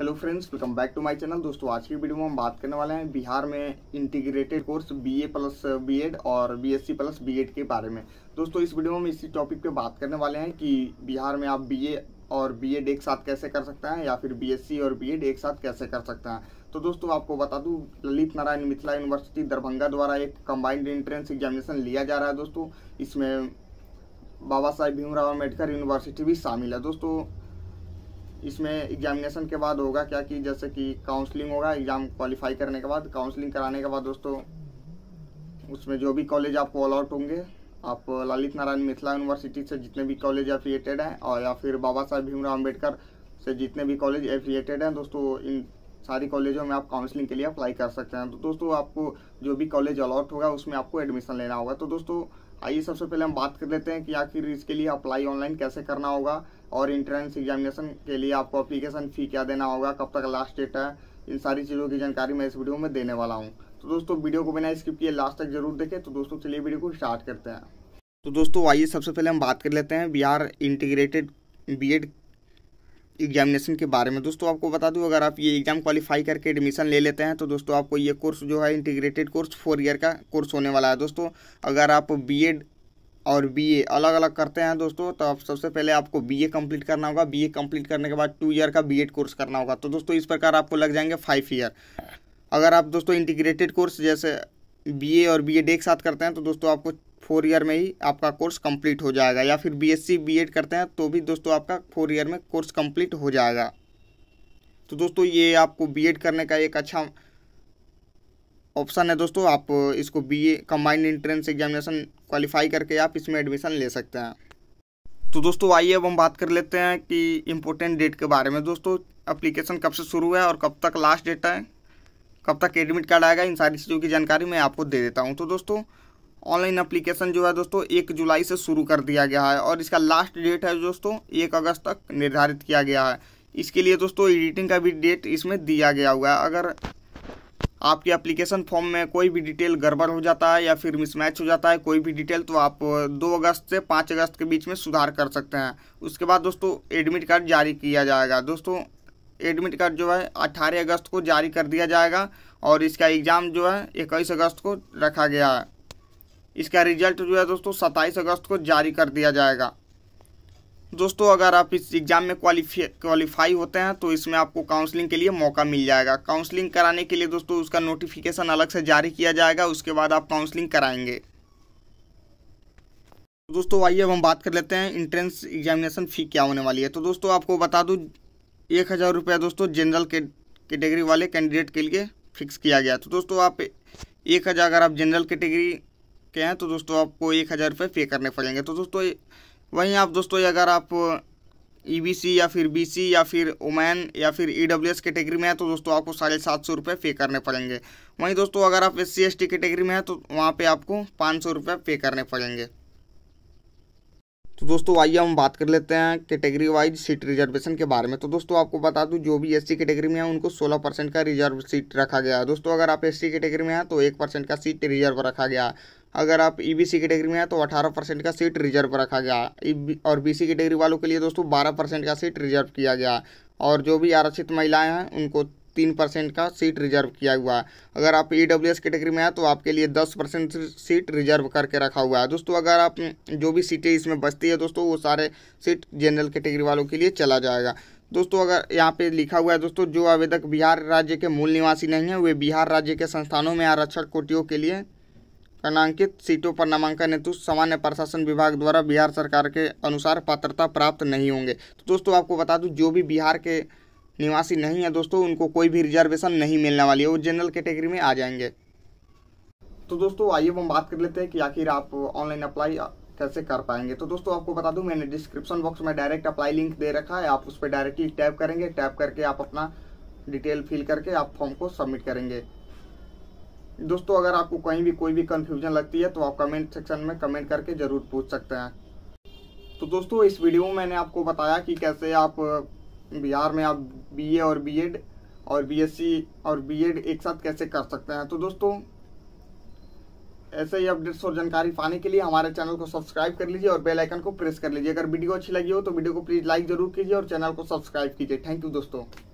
hello friends welcome back to my channel दोस्तों आज की वीडियो में हम बात करने वाले हैं बिहार में integrated course BA plus BEd और बीएससी प्लस बीएड के बारे में दोस्तों इस वीडियो में हम इसी टॉपिक पे बात करने वाले हैं कि बिहार में आप बीए और बीएड एक साथ कैसे कर सकते हैं या फिर बी और बी एक साथ कैसे कर सकते हैं तो दोस्तों आपको बता दूँ ललित नारायण मिथिला यूनिवर्सिटी दरभंगा द्वारा एक कम्बाइंड एंट्रेंस एग्जामिनेशन लिया जा रहा है दोस्तों इसमें बाबा साहेब भीमराव अम्बेडकर यूनिवर्सिटी भी शामिल है दोस्तों इसमें एग्जामिनेशन के बाद होगा क्या कि जैसे कि काउंसलिंग होगा एग्ज़ाम क्वालिफाई करने के बाद काउंसलिंग कराने के बाद दोस्तों उसमें जो भी कॉलेज आपको अलाउट होंगे आप ललित नारायण मिथिला यूनिवर्सिटी से जितने भी कॉलेज एफिलिएटेड हैं और या फिर बाबा साहेब भीमराव अम्बेडकर से जितने भी कॉलेज एफिलिएटेड हैं दोस्तों इन सारी कॉलेजों में आप काउंसलिंग के लिए अप्लाई कर सकते हैं तो दोस्तों आपको जो भी कॉलेज अलॉट होगा उसमें आपको एडमिशन लेना होगा तो दोस्तों आइए सबसे पहले हम बात कर लेते हैं कि आखिर इसके लिए अप्लाई ऑनलाइन कैसे करना होगा और इंट्रेंस एग्जामिनेशन के लिए आपको अप्लीकेशन फ़ी क्या देना होगा कब तक लास्ट डेट है इन सारी चीज़ों की जानकारी मैं इस वीडियो में देने वाला हूँ तो दोस्तों वीडियो को बिना स्किप किए लास्ट तक जरूर देखें तो दोस्तों चलिए वीडियो को स्टार्ट करते हैं तो दोस्तों आइए सबसे पहले हम बात कर लेते हैं बिहार इंटीग्रेटेड बीएड एग्जामिनेशन के बारे में दोस्तों आपको बता दूं अगर आप ये एग्ज़ाम क्वालिफाई करके एडमिशन ले लेते हैं तो दोस्तों आपको ये कोर्स जो है इंटीग्रेटेड कोर्स फोर ईयर का कोर्स होने वाला है दोस्तों अगर आप बीएड और ए अलग अलग करते हैं दोस्तों तो आप सबसे पहले आपको ए कंप्लीट करना होगा ए कंप्लीट करने के बाद टू ईयर का एड कोर्स करना होगा तो दोस्तों इस प्रकार आपको लग जाएंगे फाइव ईयर अगर आप दोस्तों इंटीग्रेटेड कोर्स जैसे ए और बी एड एक साथ करते हैं तो दोस्तों आपको फोर ईयर में ही आपका कोर्स कंप्लीट हो जाएगा या फिर बी बी एड करते हैं तो भी दोस्तों आपका फोर ईयर में कोर्स कंप्लीट हो जाएगा तो दोस्तों ये आपको एड करने का एक अच्छा ऑप्शन है दोस्तों आप इसको BA combined entrance examination qualify करके आप इसमें एडमिशन ले सकते हैं तो दोस्तों आइए अब हम बात कर लेते हैं कि इम्पोर्टेंट डेट के बारे में दोस्तों अप्लीकेशन कब से शुरू है और कब तक लास्ट डेट है कब तक एडमिट कार्ड आएगा इन सारी चीज़ों की जानकारी मैं आपको दे देता हूँ तो दोस्तों ऑनलाइन अप्लीकेशन जो है दोस्तों एक जुलाई से शुरू कर दिया गया है और इसका लास्ट डेट है दोस्तों एक अगस्त तक निर्धारित किया गया है इसके लिए दोस्तों एडिटिंग का भी डेट इसमें दिया गया हुआ है अगर आपके एप्लीकेशन फॉर्म में कोई भी डिटेल गड़बड़ हो जाता है या फिर मिसमैच हो जाता है कोई भी डिटेल तो आप दो अगस्त से पाँच अगस्त के बीच में सुधार कर सकते हैं उसके बाद दोस्तों एडमिट कार्ड जारी किया जाएगा दोस्तों एडमिट कार्ड जो है अट्ठारह अगस्त को जारी कर दिया जाएगा और इसका एग्ज़ाम जो है इक्कीस अगस्त को रखा गया है इसका रिजल्ट जो है दोस्तों सत्ताईस अगस्त को जारी कर दिया जाएगा दोस्तों अगर आप इस एग्ज़ाम में क्वालिफाई क्वालिफाई होते हैं तो इसमें आपको काउंसलिंग के लिए मौका मिल जाएगा काउंसलिंग कराने के लिए दोस्तों उसका नोटिफिकेशन अलग से जारी किया जाएगा उसके बाद आप काउंसलिंग कराएंगे दोस्तों आइए अब हम बात कर लेते हैं इंट्रेंस एग्जामिनेशन फ़ी क्या होने वाली है तो दोस्तों आपको बता दूँ एक हज़ार रुपया दोस्तों जनरल कैटेगरी वाले कैंडिडेट के लिए फिक्स किया गया तो दोस्तों आप एक हज़ार अगर आप जनरल कैटेगरी के हैं तो दोस्तों आपको एक हज़ार रुपये पे करने पड़ेंगे तो दोस्तों वहीं आप दोस्तों अगर आप ईबीसी e या फिर बीसी या फिर ओमैन या फिर ईडब्ल्यूएस e कैटेगरी में है तो दोस्तों आपको साढ़े सात सौ रुपये पे करने पड़ेंगे वहीं दोस्तों अगर आप एस सी कैटेगरी में है तो वहाँ पे आपको पाँच सौ रुपये पे करने पड़ेंगे तो दोस्तों आइए हम बात कर लेते हैं कैटेगरी वाइज सीट रिजर्वेशन के बारे में तो दोस्तों आपको बता दूँ जो भी एससी कैटेगरी में है उनको सोलह परसेंट का रिजर्व सीट रखा गया है दोस्तों अगर आप एससी कैटेगरी में हैं तो एक परसेंट का सीट रिजर्व रखा गया है अगर आप ई बी सी कैटेगरी में हैं तो 18 परसेंट का सीट रिजर्व रखा गया है e और बी सी कैटेगरी वालों के लिए दोस्तों बारह परसेंट का सीट रिजर्व किया गया और जो भी आरक्षित महिलाएं हैं उनको तीन परसेंट का सीट रिजर्व किया हुआ है अगर आप ई डब्ल्यू एस कैटेगरी में हैं तो आपके लिए दस परसेंट सीट रिजर्व करके रखा हुआ है दोस्तों अगर आप जो भी सीटें इसमें बचती है दोस्तों वो सारे सीट जनरल कैटेगरी वालों के लिए चला जाएगा दोस्तों अगर यहाँ पे लिखा हुआ है दोस्तों जो आवेदक बिहार राज्य के मूल निवासी नहीं हैं वे बिहार राज्य के संस्थानों में आरक्षण कोटियों के लिए नामांकित सीटों पर नामांकन हेतु सामान्य प्रशासन विभाग द्वारा बिहार सरकार के अनुसार पात्रता प्राप्त नहीं होंगे तो दोस्तों आपको बता दूँ जो भी बिहार के निवासी नहीं है दोस्तों उनको कोई भी रिजर्वेशन नहीं मिलने वाली है वो जनरल कैटेगरी में आ जाएंगे तो दोस्तों आइए हम बात कर लेते हैं कि आखिर आप ऑनलाइन अप्लाई कैसे कर पाएंगे तो दोस्तों आपको बता दूं मैंने डिस्क्रिप्शन बॉक्स में डायरेक्ट अप्लाई लिंक दे रखा है आप उस पर डायरेक्टली टैप करेंगे टैप करके आप अपना डिटेल फिल करके आप फॉर्म को सबमिट करेंगे दोस्तों अगर आपको कहीं भी कोई भी कन्फ्यूजन लगती है तो आप कमेंट सेक्शन में कमेंट करके ज़रूर पूछ सकते हैं तो दोस्तों इस वीडियो में मैंने आपको बताया कि कैसे आप बिहार में आप बीए और बीएड और बीएससी और बीएड एक साथ कैसे कर सकते हैं तो दोस्तों ऐसे ही अपडेट्स और जानकारी पाने के लिए हमारे चैनल को सब्सक्राइब कर लीजिए और बेल आइकन को प्रेस कर लीजिए अगर वीडियो अच्छी लगी हो तो वीडियो को प्लीज़ लाइक जरूर कीजिए और चैनल को सब्सक्राइब कीजिए थैंक यू दोस्तों